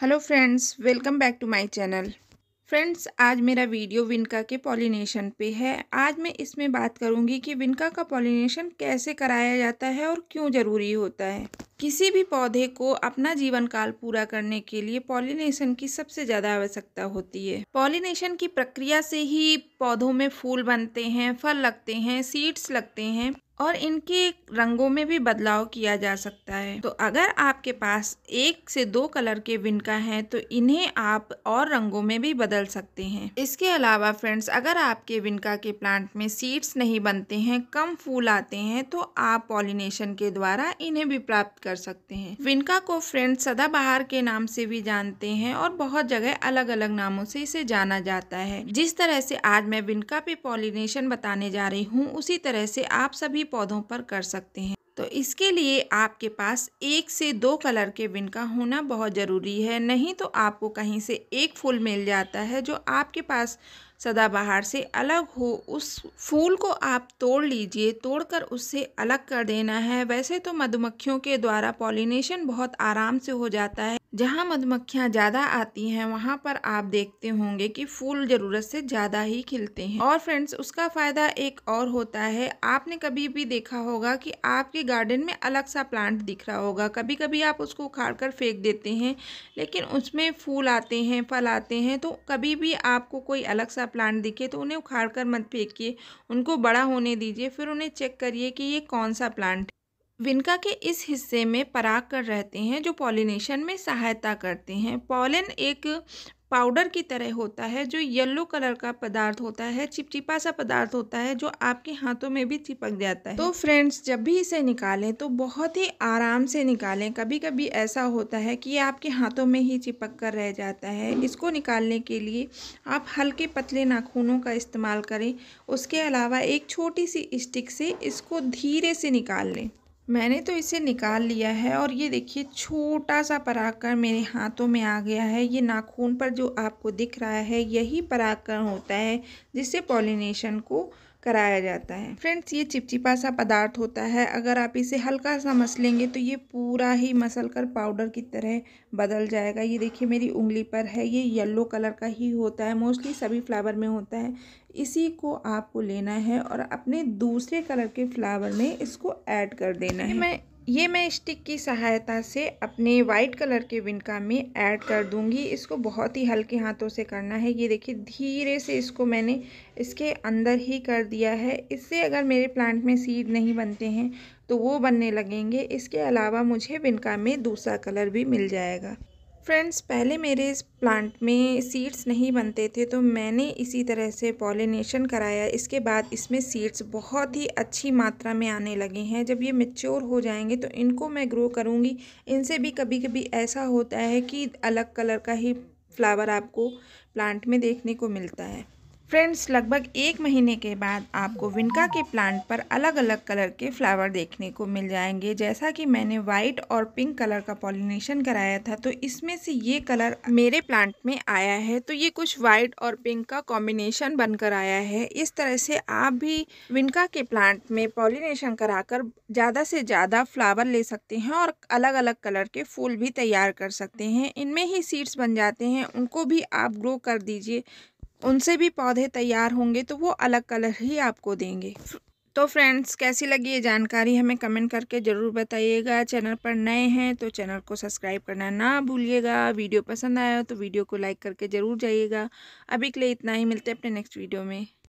hello friends welcome back to my channel friends आज मेरा video विनका के पॉलिनेशन पे है आज मैं इसमें बात करूंगी कि विनका का पॉलिनेशन कैसे कराया जाता है और क्यों ज़रूरी होता है किसी भी पौधे को अपना जीवन काल पूरा करने के लिए पॉलिनेशन की सबसे ज़्यादा आवश्यकता होती है पॉलिनेशन की प्रक्रिया से ही पौधों में फूल बनते हैं फल लगते हैं सीड्स लगते हैं और इनके रंगों में भी बदलाव किया जा सकता है तो अगर आपके पास एक से दो कलर के विनका हैं तो इन्हें आप और रंगों में भी बदल सकते हैं इसके अलावा फ्रेंड्स अगर आपके विनका के प्लांट में सीड्स नहीं बनते हैं कम फूल आते हैं तो आप पॉलिनेशन के द्वारा इन्हें भी प्राप्त कर कर सकते हैं विनका को फ्रेंड सदाबहार के नाम से भी जानते हैं और बहुत जगह अलग अलग नामों से इसे जाना जाता है जिस तरह से आज मैं विनका पे पॉलिनेशन बताने जा रही हूँ उसी तरह से आप सभी पौधों पर कर सकते हैं तो इसके लिए आपके पास एक से दो कलर के विन का होना बहुत ज़रूरी है नहीं तो आपको कहीं से एक फूल मिल जाता है जो आपके पास सदाबहार से अलग हो उस फूल को आप तोड़ लीजिए तोड़कर उससे अलग कर देना है वैसे तो मधुमक्खियों के द्वारा पॉलिनेशन बहुत आराम से हो जाता है जहाँ मधुमक्खियाँ ज़्यादा आती हैं वहाँ पर आप देखते होंगे कि फूल ज़रूरत से ज़्यादा ही खिलते हैं और फ्रेंड्स उसका फ़ायदा एक और होता है आपने कभी भी देखा होगा कि आपके गार्डन में अलग सा प्लांट दिख रहा होगा कभी कभी आप उसको उखाड़ कर फेंक देते हैं लेकिन उसमें फूल आते हैं फल आते हैं तो कभी भी आपको कोई अलग सा प्लांट दिखे तो उन्हें उखाड़ कर मत फेंकिए उनको बड़ा होने दीजिए फिर उन्हें चेक करिए कि ये कौन सा प्लांट है विनका के इस हिस्से में पराग कर रहते हैं जो पॉलिनेशन में सहायता करते हैं पॉलन एक पाउडर की तरह होता है जो येलो कलर का पदार्थ होता है चिपचिपा सा पदार्थ होता है जो आपके हाथों में भी चिपक जाता है तो फ्रेंड्स जब भी इसे निकालें तो बहुत ही आराम से निकालें कभी कभी ऐसा होता है कि आपके हाथों में ही चिपक कर रह जाता है इसको निकालने के लिए आप हल्के पतले नाखूनों का इस्तेमाल करें उसके अलावा एक छोटी सी स्टिक से इसको धीरे से निकाल लें मैंने तो इसे निकाल लिया है और ये देखिए छोटा सा पराकर मेरे हाथों में आ गया है ये नाखून पर जो आपको दिख रहा है यही पराकर होता है जिससे पॉलिनेशन को कराया जाता है फ्रेंड्स ये चिपचिपा सा पदार्थ होता है अगर आप इसे हल्का सा मस लेंगे तो ये पूरा ही मसल कर पाउडर की तरह बदल जाएगा ये देखिए मेरी उंगली पर है ये येलो कलर का ही होता है मोस्टली सभी फ्लावर में होता है इसी को आपको लेना है और अपने दूसरे कलर के फ्लावर में इसको ऐड कर देना है मैं ये मैं स्टिक की सहायता से अपने वाइट कलर के विनका में ऐड कर दूंगी इसको बहुत ही हल्के हाथों से करना है ये देखिए धीरे से इसको मैंने इसके अंदर ही कर दिया है इससे अगर मेरे प्लांट में सीड नहीं बनते हैं तो वो बनने लगेंगे इसके अलावा मुझे विनका में दूसरा कलर भी मिल जाएगा फ्रेंड्स पहले मेरे इस प्लांट में सीड्स नहीं बनते थे तो मैंने इसी तरह से पॉलिनेशन कराया इसके बाद इसमें सीड्स बहुत ही अच्छी मात्रा में आने लगे हैं जब ये मेच्योर हो जाएंगे तो इनको मैं ग्रो करूँगी इनसे भी कभी कभी ऐसा होता है कि अलग कलर का ही फ्लावर आपको प्लांट में देखने को मिलता है फ्रेंड्स लगभग एक महीने के बाद आपको विनका के प्लांट पर अलग अलग कलर के फ्लावर देखने को मिल जाएंगे जैसा कि मैंने वाइट और पिंक कलर का पॉलिनेशन कराया था तो इसमें से ये कलर मेरे प्लांट में आया है तो ये कुछ वाइट और पिंक का कॉम्बिनेशन बनकर आया है इस तरह से आप भी विनका के प्लांट में पॉलिनेशन कराकर ज़्यादा से ज़्यादा फ्लावर ले सकते हैं और अलग अलग कलर के फूल भी तैयार कर सकते हैं इनमें ही सीड्स बन जाते हैं उनको भी आप ग्रो कर दीजिए उनसे भी पौधे तैयार होंगे तो वो अलग कलर ही आपको देंगे तो फ्रेंड्स कैसी लगी ये जानकारी हमें कमेंट करके ज़रूर बताइएगा चैनल पर नए हैं तो चैनल को सब्सक्राइब करना ना भूलिएगा वीडियो पसंद आया तो वीडियो को लाइक करके ज़रूर जाइएगा अभी के लिए इतना ही मिलते हैं अपने नेक्स्ट वीडियो में